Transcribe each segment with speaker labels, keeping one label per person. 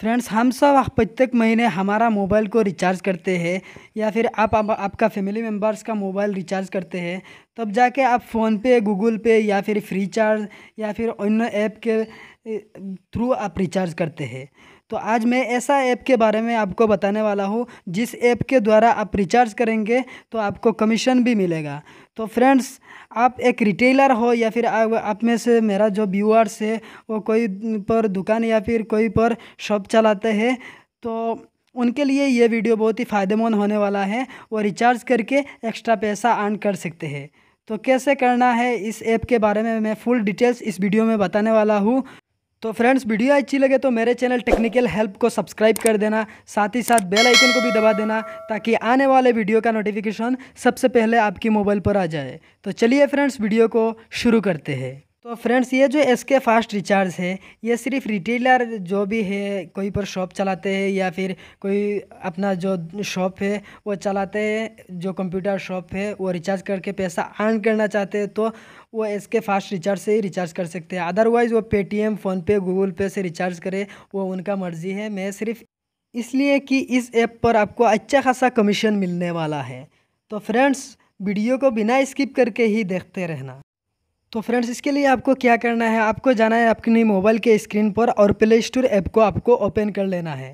Speaker 1: friends हम सब प्रत्येक महीने हमारा मोबाइल को रिचार्ज करते हैं या फिर आप, आप आपका फैमिली मेम्बर्स का मोबाइल रिचार्ज करते हैं तब जाके आप फ़ोन पे गूगल पे या फिर फ्री चार्ज या फिर अन्य ऐप के थ्रू आप रिचार्ज करते हैं तो आज मैं ऐसा ऐप के बारे में आपको बताने वाला हूँ जिस ऐप के द्वारा आप रिचार्ज करेंगे तो आपको कमीशन भी मिलेगा तो फ्रेंड्स आप एक रिटेलर हो या फिर आप, में से मेरा जो व्यूअर्स है वो कोई पर दुकान या फिर कोई पर शॉप चलाते हैं तो उनके लिए ये वीडियो बहुत ही फ़ायदेमंद होने वाला है वो रिचार्ज करके एक्स्ट्रा पैसा अर्न कर सकते हैं तो कैसे करना है इस ऐप के बारे में मैं फुल डिटेल्स इस वीडियो में बताने वाला हूँ तो फ्रेंड्स वीडियो अच्छी लगे तो मेरे चैनल टेक्निकल हेल्प को सब्सक्राइब कर देना साथ ही साथ बेल आइकन को भी दबा देना ताकि आने वाले वीडियो का नोटिफिकेशन सबसे पहले आपकी मोबाइल पर आ जाए तो चलिए फ्रेंड्स वीडियो को शुरू करते हैं तो फ्रेंड्स ये जो एस के फास्ट रिचार्ज है ये सिर्फ रिटेलर जो भी है कोई पर शॉप चलाते हैं या फिर कोई अपना जो शॉप है वो चलाते हैं जो कंप्यूटर शॉप है वो रिचार्ज करके पैसा अर्न करना चाहते हैं तो वो एस के फास्ट रिचार्ज से ही रिचार्ज कर सकते हैं अदरवाइज़ वो पेटीएम फ़ोनपे गूगल पे से रिचार्ज करें वो उनका मर्ज़ी है मैं सिर्फ इसलिए कि इस ऐप पर आपको अच्छा खासा कमीशन मिलने वाला है तो फ्रेंड्स वीडियो को बिना स्किप करके ही देखते रहना तो फ्रेंड्स इसके लिए आपको क्या करना है आपको जाना है अपनी मोबाइल के स्क्रीन पर और प्ले स्टोर ऐप को आपको ओपन कर लेना है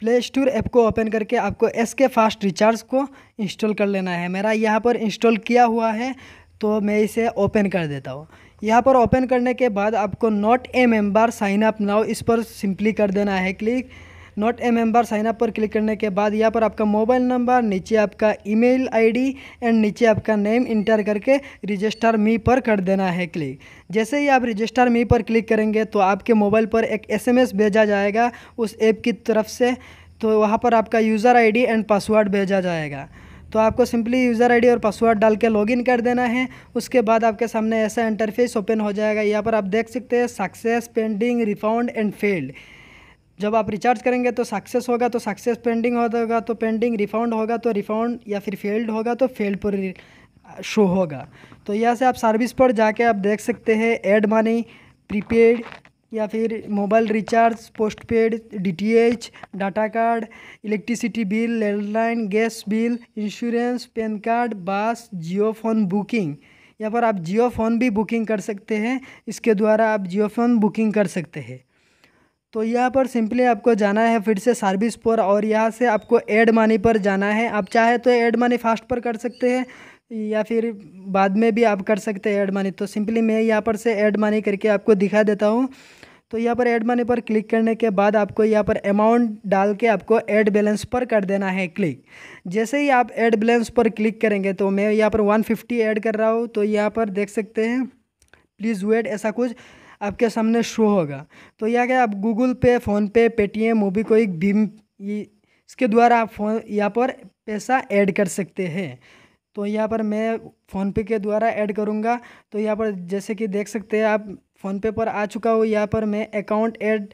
Speaker 1: प्ले स्टोर ऐप को ओपन करके आपको एस के फास्ट रिचार्ज को इंस्टॉल कर लेना है मेरा यहाँ पर इंस्टॉल किया हुआ है तो मैं इसे ओपन कर देता हूँ यहाँ पर ओपन करने के बाद आपको not a member sign up now इस पर सिंपली कर देना है click not a member sign up पर क्लिक करने के बाद यहाँ पर आपका मोबाइल नंबर नीचे आपका ईमेल आईडी एंड नीचे आपका नेम इंटर करके रजिस्टर मी पर कर देना है क्लिक जैसे ही आप रजिस्टर मी पर क्लिक करेंगे तो आपके मोबाइल पर एक एसएमएस भेजा जाएगा उस ऐप की तरफ से तो वहाँ पर आपका यूज़र आईडी एंड पासवर्ड भेजा जाएगा तो आपको सिंपली यूज़र आईडी और पासवर्ड डाल के लॉगिन कर देना है उसके बाद आपके सामने ऐसा इंटरफेस ओपन हो जाएगा यहाँ पर आप देख सकते हैं success pending refund and failed जब आप रिचार्ज करेंगे तो सक्सेस होगा तो सक्सेस पेंडिंग होगा तो पेंडिंग रिफंड होगा तो रिफंड या फिर फेल्ड होगा तो फेल्ड पर शो होगा तो यहाँ से आप सर्विस पर जाके आप देख सकते हैं एड मनी प्रीपेड या फिर mobile recharge postpaid D data card electricity bill landline gas bill insurance PAN card बस जियो फोन बुकिंग या पर आप जियो फोन भी बुकिंग कर सकते हैं इसके द्वारा आप जियो फोन बुकिंग कर सकते हैं तो यहाँ पर सिंपली आपको जाना है फिर से सर्विस पर और यहाँ से आपको एड मनी पर जाना है आप चाहे तो एड मनी फास्ट पर कर सकते हैं या फिर बाद में भी आप कर सकते हैं एड मनी तो सिंपली मैं यहाँ पर से एड मनी करके आपको दिखा देता हूँ तो यहाँ पर एड मनी पर क्लिक करने के बाद आपको यहाँ पर अमाउंट डाल के आपको एड बैलेंस पर कर देना है क्लिक जैसे ही आप एड बैलेंस पर क्लिक करेंगे तो मैं यहाँ पर 150 ऐड कर रहा हूँ तो यहाँ पर देख सकते हैं प्लीज़ वेट ऐसा कुछ आपके सामने शो होगा तो यह क्या आप गूगल पे फ़ोनपे पेटीएम मोबी कोई भीम इसके द्वारा आप फोन यहाँ पर पैसा ऐड कर सकते हैं तो यहाँ पर मैं फ़ोनपे के द्वारा ऐड करूँगा तो यहाँ पर जैसे कि देख सकते हैं आप फ़ोनपे पर आ चुका हो यहाँ पर मैं अकाउंट ऐड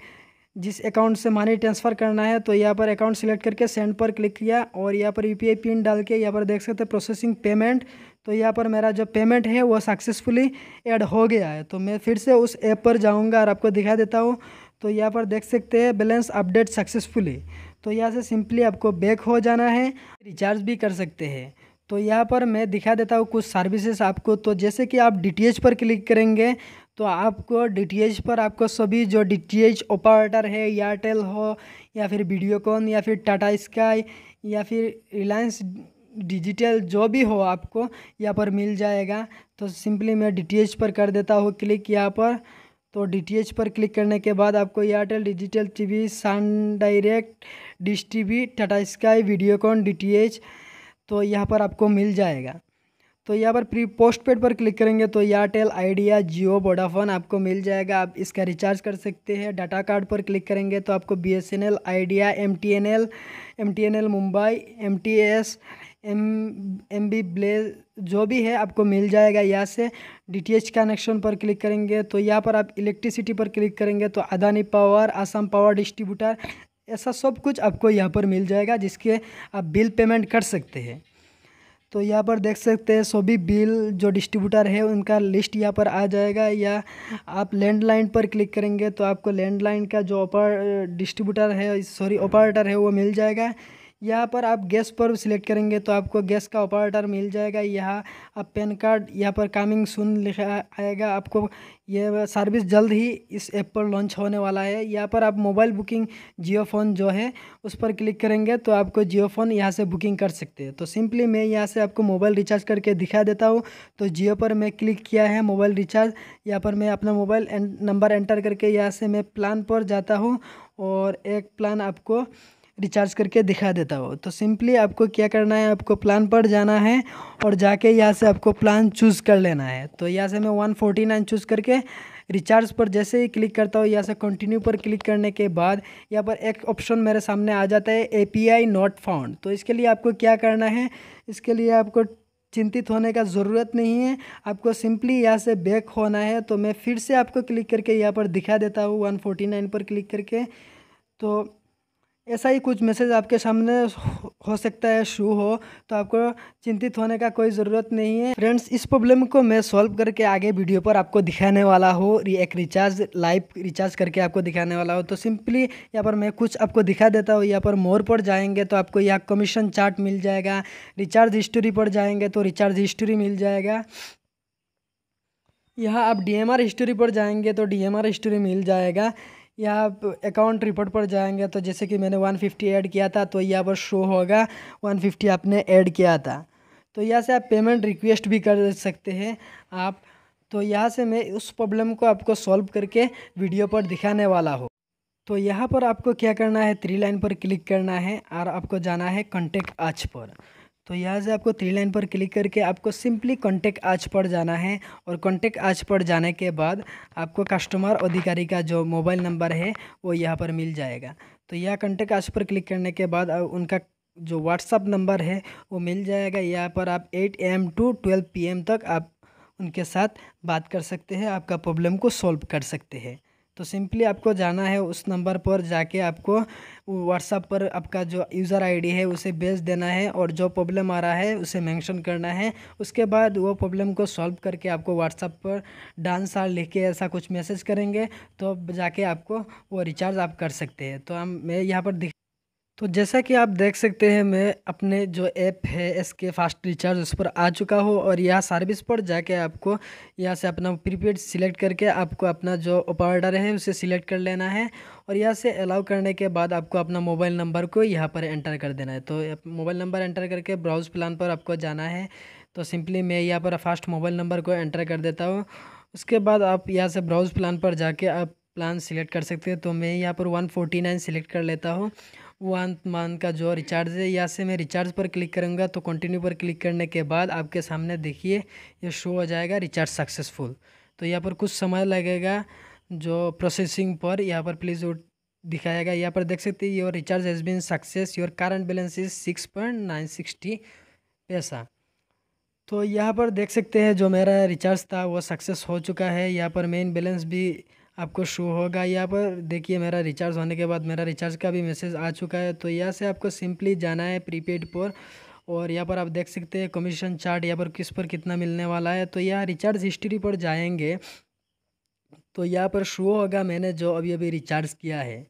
Speaker 1: जिस अकाउंट से मनी ट्रांसफ़र करना है तो यहाँ पर अकाउंट सेलेक्ट करके सेंड पर क्लिक किया और यहाँ पर यूपीआई पिन डाल के यहाँ पर देख सकते हैं प्रोसेसिंग पेमेंट तो यहाँ पर मेरा जो पेमेंट है वो सक्सेसफुली ऐड हो गया है तो मैं फिर से उस ऐप पर जाऊँगा और आपको दिखा देता हूँ तो यहाँ पर देख सकते हैं बैलेंस अपडेट सक्सेसफुली तो यहाँ से सिंपली आपको बैक हो जाना है रिचार्ज भी कर सकते हैं तो यहाँ पर मैं दिखा देता हूँ कुछ सर्विसेज आपको तो जैसे कि आप डी पर क्लिक करेंगे तो आपको डी पर आपको सभी जो डी टी एच ऑपरेटर है एयरटेल हो या फिर वीडियोकॉन या फिर टाटा स्काई या फिर रिलायंस डिजिटल जो भी हो आपको यहाँ पर मिल जाएगा तो सिंपली मैं डी पर कर देता हूँ क्लिक यहाँ पर तो डी पर क्लिक करने के बाद आपको Airtel digital TV Sun Direct Dish T Tata Sky Videocon D तो यहाँ पर आपको मिल जाएगा तो यहाँ पर प्री पोस्ट पेड पर क्लिक करेंगे तो एयरटेल आइडिया जियो वोडाफोन आपको मिल जाएगा आप इसका रिचार्ज कर सकते हैं डाटा कार्ड पर क्लिक करेंगे तो आपको B S N L Idea M T N L M T N L Mumbai M T S M M B blaze जो भी है आपको मिल जाएगा यहाँ से डी टी एच कनेक्शन पर क्लिक करेंगे तो यहाँ पर आप इलेक्ट्रिसिटी पर क्लिक करेंगे तो Adani power Assam power distributor ऐसा सब कुछ आपको यहाँ पर मिल जाएगा जिसके आप बिल पेमेंट कर सकते हैं तो यहाँ पर देख सकते हैं सभी बिल जो डिस्ट्रीब्यूटर है उनका लिस्ट यहाँ पर आ जाएगा या आप लैंडलाइन पर क्लिक करेंगे तो आपको लैंडलाइन का जो ऑपर डिस्ट्रीब्यूटर है सॉरी ऑपरेटर है वो मिल जाएगा यहाँ पर आप गैस पर सिलेक्ट करेंगे तो आपको गैस का ऑपरेटर मिल जाएगा यहाँ आप पैन कार्ड यहाँ पर कामिंग सुन लिखा आएगा आपको यह सर्विस जल्द ही इस ऐप पर लॉन्च होने वाला है यहाँ पर आप मोबाइल बुकिंग जियो फ़ोन जो है उस पर क्लिक करेंगे तो आपको जियो फ़ोन यहाँ से बुकिंग कर सकते हैं तो सिंपली मैं यहाँ से आपको मोबाइल रिचार्ज करके दिखा देता हूँ तो जियो पर मैं क्लिक किया है मोबाइल रिचार्ज यहाँ पर मैं अपना मोबाइल नंबर एंटर करके यहाँ से मैं प्लान पर जाता हूँ और एक प्लान आपको रिचार्ज करके दिखा देता हो तो सिंपली आपको क्या करना है आपको प्लान पर जाना है और जाके यहाँ से आपको प्लान चूज़ कर लेना है तो यहाँ से मैं वन फोर्टी नाइन चूज़ करके रिचार्ज पर जैसे ही क्लिक करता हूँ यहाँ से कंटिन्यू पर क्लिक करने के बाद यहाँ पर एक ऑप्शन मेरे सामने आ जाता है ए पी नॉट फाउंड तो इसके लिए आपको क्या करना है इसके लिए आपको चिंतित होने का ज़रूरत नहीं है आपको सिंपली यहाँ से बैक होना है तो मैं फिर से आपको क्लिक करके यहाँ पर दिखा देता हूँ नाइन पर क्लिक करके तो ऐसा ही कुछ मैसेज आपके सामने हो सकता है शो हो तो आपको चिंतित होने का कोई ज़रूरत नहीं है फ्रेंड्स इस प्रॉब्लम को मैं सॉल्व करके आगे वीडियो पर आपको दिखाने वाला हो एक रिचार्ज लाइव रिचार्ज करके आपको दिखाने वाला हो तो सिंपली यहाँ पर मैं कुछ आपको दिखा देता हूँ यहाँ पर मोर पर जाएंगे तो आपको यहाँ कमीशन चार्ट मिल जाएगा रिचार्ज हिस्ट्री पर जाएंगे तो रिचार्ज हिस्ट्री मिल जाएगा यहाँ आप डी एम हिस्ट्री पर जाएंगे तो डी एम हिस्ट्री मिल जाएगा यहाँ आप अकाउंट रिपोर्ट पर जाएंगे तो जैसे कि मैंने 150 ऐड किया था तो यहाँ पर शो होगा 150 आपने ऐड किया था तो यहाँ से आप पेमेंट रिक्वेस्ट भी कर सकते हैं आप तो यहाँ से मैं उस प्रॉब्लम को आपको सॉल्व करके वीडियो पर दिखाने वाला हो तो यहाँ पर आपको क्या करना है थ्री लाइन पर क्लिक करना है और आपको जाना है कॉन्टेक्ट आच पर तो यहाँ से आपको थ्री लाइन पर क्लिक करके आपको सिंपली कॉन्टेक्ट आज पर जाना है और कॉन्टेक्ट आज पर जाने के बाद आपको कस्टमर अधिकारी का जो मोबाइल नंबर है वो यहाँ पर मिल जाएगा तो यह कॉन्टेक्ट आज पर क्लिक करने के बाद उनका जो व्हाट्सअप नंबर है वो मिल जाएगा यहाँ पर आप eight AM to twelve P M तक आप उनके साथ बात कर सकते हैं आपका प्रॉब्लम को सॉल्व कर सकते हैं तो सिंपली आपको जाना है उस नंबर पर जाके आपको व्हाट्सअप पर आपका जो यूज़र आईडी है उसे भेज देना है और जो प्रॉब्लम आ रहा है उसे मेंशन करना है उसके बाद वो प्रॉब्लम को सॉल्व करके आपको व्हाट्सअप पर डांस आर लिख के ऐसा कुछ मैसेज करेंगे तो जाके आपको वो रिचार्ज आप कर सकते हैं तो हम मैं यहाँ पर दिख तो जैसा कि आप देख सकते हैं मैं अपने जो ऐप है एस के फास्ट रिचार्ज उस पर आ चुका हूँ और यहाँ सर्विस पर जाके आपको यहाँ से अपना प्रीपेड सिलेक्ट करके आपको अपना जो ऑपरेटर है उसे सिलेक्ट कर लेना है और यहाँ से अलाउ करने के बाद आपको अपना मोबाइल नंबर को यहाँ पर एंटर कर देना है तो मोबाइल नंबर एंटर करके ब्राउज प्लान पर आपको जाना है तो सिंपली मैं यहाँ पर फास्ट मोबाइल नंबर को एंटर कर देता हूँ उसके बाद आप यहाँ से ब्राउज प्लान पर जाके आप प्लान सिलेक्ट कर सकते हैं तो मैं यहाँ पर वन फोर्टी नाइन सिलेक्ट कर लेता हूँ वन मंथ का जो रिचार्ज है यहाँ से मैं रिचार्ज पर क्लिक करूँगा तो कंटिन्यू पर क्लिक करने के बाद आपके सामने देखिए ये शो हो जाएगा रिचार्ज सक्सेसफुल तो यहाँ पर कुछ समय लगेगा जो प्रोसेसिंग पर यहाँ पर प्लीज़ दिखाएगा यहाँ पर देख सकते हैं your recharge has been success your current balance is six point nine sixty paisa तो यहाँ पर देख सकते हैं जो मेरा रिचार्ज था वो सक्सेस हो चुका है यहाँ पर मेन बैलेंस भी आपको शो होगा यहाँ पर देखिए मेरा रिचार्ज होने के बाद मेरा रिचार्ज का भी मैसेज आ चुका है तो यहाँ से आपको सिंपली जाना है प्रीपेड पर और यहाँ पर आप देख सकते हैं कमीशन चार्ट यहाँ पर किस पर कितना मिलने वाला है तो यहाँ रिचार्ज हिस्ट्री पर जाएंगे तो यहाँ पर शो होगा मैंने जो अभी अभी रिचार्ज किया है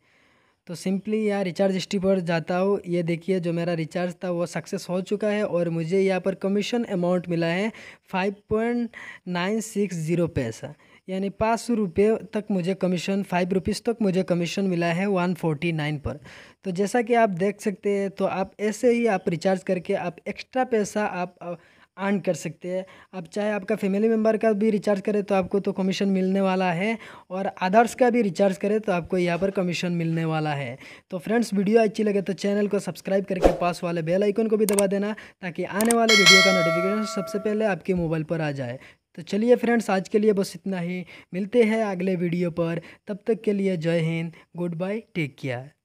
Speaker 1: तो सिंपली यहाँ रिचार्ज हिस्ट्री पर जाता हूँ ये देखिए जो मेरा रिचार्ज था वो सक्सेस हो चुका है और मुझे यहाँ पर कमीशन अमाउंट मिला है five point nine six zero paisa यानी पाँच सौ रुपये तक मुझे कमीशन फाइव रुपीज़ तक मुझे कमीशन मिला है वन फोर्टी नाइन पर तो जैसा कि आप देख सकते हैं तो आप ऐसे ही आप रिचार्ज करके आप एक्स्ट्रा पैसा आप अर्न कर सकते हैं अब चाहे आपका फैमिली मेम्बर का भी रिचार्ज करें तो आपको तो कमीशन मिलने वाला है और अदर्स का भी रिचार्ज करें तो आपको यहाँ पर कमीशन मिलने वाला है तो फ्रेंड्स वीडियो अच्छी लगे तो चैनल को सब्सक्राइब करके पास वाले बेल आइकन को भी दबा देना ताकि आने वाले वीडियो का नोटिफिकेशन सबसे पहले आपके मोबाइल पर आ जाए तो चलिए फ्रेंड्स आज के लिए बस इतना ही मिलते हैं अगले वीडियो पर तब तक के लिए जय हिंद गुड बाय टेक केयर